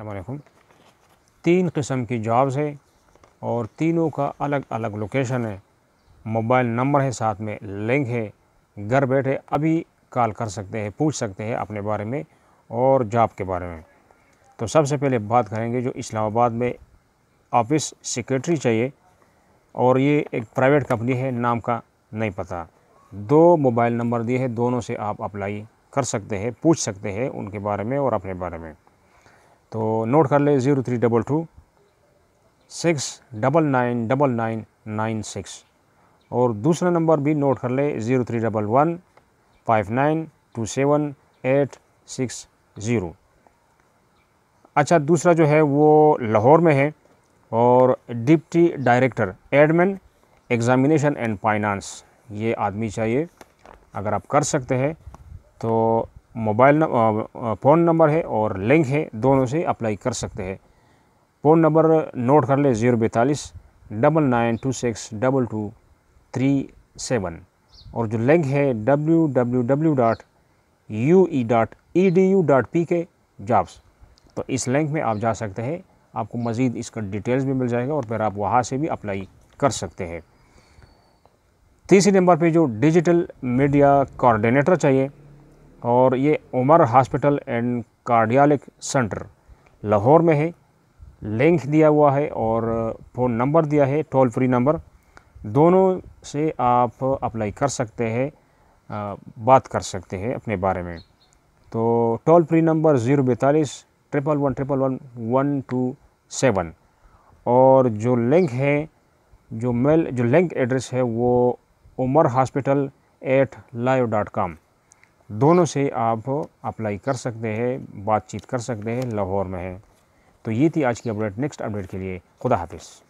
अलकुम तीन किस्म की जॉब्स है और तीनों का अलग अलग लोकेशन है मोबाइल नंबर है साथ में लिंक है घर बैठे अभी कॉल कर सकते हैं पूछ सकते हैं अपने बारे में और जॉब के बारे में तो सबसे पहले बात करेंगे जो इस्लामाबाद में ऑफिस सेक्रेटरी चाहिए और ये एक प्राइवेट कंपनी है नाम का नहीं पता दो मोबाइल नंबर दिए हैं दोनों से आप अप्लाई कर सकते हैं पूछ सकते हैं उनके बारे में और अपने बारे में तो नोट कर ले zero three double two six double nine double nine nine six और दूसरा नंबर भी नोट कर ले zero three double one five nine two seven eight six zero अच्छा दूसरा जो है वो लाहौर में है और deputy director admin examination and finance ये आदमी चाहिए अगर आप कर सकते हैं तो मोबाइल फ़ोन नंबर है और लिंक है दोनों से अप्लाई कर सकते हैं फ़ोन नंबर नोट कर ले ज़ीरो बैतालीस double nine two six double two three seven और जो लिंक है W W W dot U E dot E D U dot P K jobs तो इस लिंक में आप जा सकते हैं आपको मज़ीद इसका डिटेल्स भी मिल जाएगा और फिर आप वहाँ से भी अप्लाई कर सकते हैं तीसरे नंबर पे जो डिजिटल मीडिया कोऑर्डिनेटर चाहिए और ये Umar hospital and cardiologic centre Lahore में है लिंक दिया हुआ है और फ़ोन नंबर दिया है टोल फ्री नंबर दोनों से आप अप्लाई कर सकते हैं बात कर सकते हैं अपने बारे में तो टोल फ्री नंबर ज़ीरो बैतालीस triple one triple one one two seven और जो लिंक है जो मेल जो लिंक एड्रेस है वो Umar hospital at live dot com दोनों से आप अप्लाई कर सकते हैं बातचीत कर सकते हैं लाहौर में है तो ये थी आज की अपडेट नेक्स्ट अपडेट के लिए खुदा हाफिज़